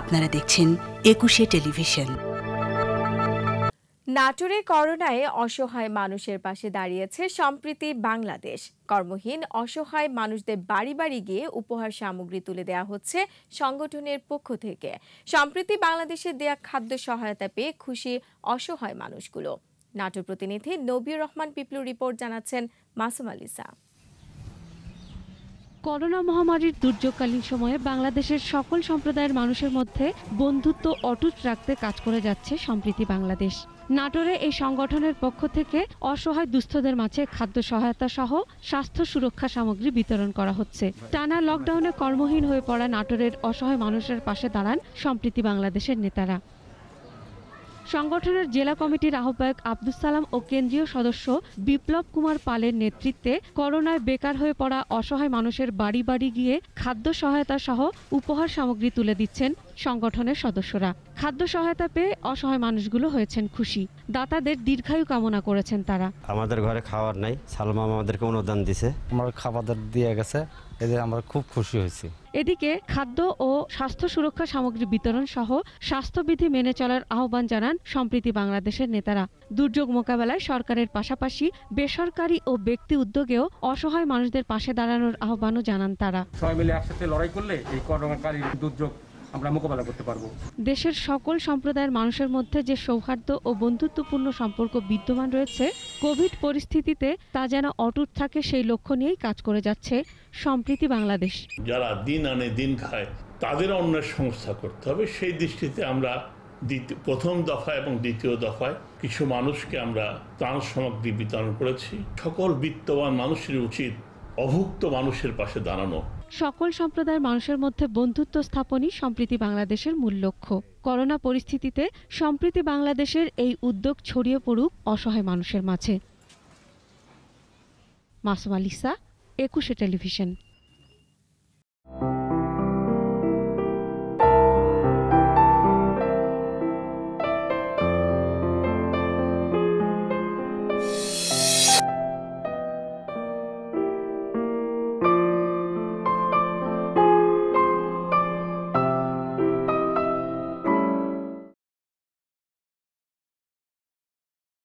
আপনারা দেখছেন একুশে টেলিভিশন নাটোরে করোনায় অসহায় মানুষের পাশে দাঁড়িয়েছে সম্প্রীতি বাংলাদেশ কর্মহীন অসহায় মানুষদের বাড়ি বাড়ি গিয়ে উপহার সামগ্রী তুলে দেওয়া হচ্ছে সংগঠনের পক্ষ থেকে সম্প্রীতি বাংলাদেশের দেয়া খাদ্য সহায়তা পেয়ে খুশি অসহায় মানুষগুলো নাটোর প্রতিনিধি নবীর রহমান পিপলু রিপোর্ট জানাচ্ছেন মাসুম আলিসা করোনা মহামারীর দুর্যোগকালীন সময়ে বাংলাদেশের সকল সম্প্রদায়ের মানুষের মধ্যে বন্ধুত্ব অটুট রাখতে কাজ করে যাচ্ছে সম্প্রীতি বাংলাদেশ নাটোরে এই সংগঠনের পক্ষ থেকে অসহায় দুস্থদের মাঝে খাদ্য সহায়তা সহ স্বাস্থ্য সুরক্ষা সামগ্রী বিতরণ করা হচ্ছে টানা লকডাউনে কর্মহীন হয়ে পড়া নাটোরের অসহায় মানুষের পাশে দাঁড়ান সম্প্রীতি বাংলাদেশের নেতারা সংগঠনের জেলা কমিটির আহ্বায়ক আব্দুল সালাম ও কেন্দ্রীয় সদস্য বিপ্লব কুমার পালের নেতৃত্বে করোনায় বেকার হয়ে পড়া অসহায় মানুষের বাড়ি বাড়ি গিয়ে খাদ্য সহায়তা সহ উপহার সামগ্রী তুলে দিচ্ছেন সংগঠনের সদস্যরা খাদ্য সহায়তা পেয়ে অসহায় মানুষগুলো হয়েছেন খুশি দাতাদের দীর্ঘায়ু কামনা করেছেন তারা আমাদের ঘরে খাওয়ার নাই সালমা আমাদেরকে অনুদান দিছে আমার খাবার দিয়ে গেছে এদের আমরা খুব খুশি হয়েছি এদিকে খাদ্য ও স্বাস্থ্য সুরক্ষা সামগ্রী বিতরণ সহ স্বাস্থ্যবিধি মেনে চলার আহ্বান জানান সম্প্রীতি বাংলাদেশের নেতারা দুর্যোগ মোকাবেলায় সরকারের পাশাপাশি বেসরকারি ও ব্যক্তি উদ্যোগেও অসহায় মানুষদের পাশে দাঁড়ানোর আহ্বানও জানান তারা সবাই মিলে একসাথে লড়াই করলে এই করোনাকালীন দুর্যোগ আমরা মোকাবেলা করতে পারব দেশের সকল সম্প্রদায়ের মানুষের মধ্যে যে সৌহার্দ্য ও বন্ধুত্বপূর্ণ সম্পর্ক বিদ্যমান রয়েছে কোভিড পরিস্থিতিতে তা যেন অটুট থাকে সেই লক্ষ্য নিয়েই কাজ করে যাচ্ছে সম্প্রীতি বাংলাদেশ যারা দিন আনে দিন খায় তাদের অন্য সংস্থা করতে হবে সেই দৃষ্টিতে আমরা প্রথম দফা এবং দ্বিতীয় দফায় কিছু মানুষকে আমরা ত্রাণ সামগ্রী বিতরণ করেছি সকল বিত্তবান মানুষের উচিত অভুক্ত মানুষের পাশে দাঁড়ানো সকল সম্প্রদায়ের মানুষের মধ্যে বন্ধুত্ব স্থাপনই সম্প্রীতি বাংলাদেশের মূল লক্ষ্য করোনা পরিস্থিতিতে সম্প্রীতি বাংলাদেশের এই উদ্যোগ ছড়িয়ে পড়ুক অসহায় মানুষের মাঝে মাসুম আলিসা একুশে টেলিভিশন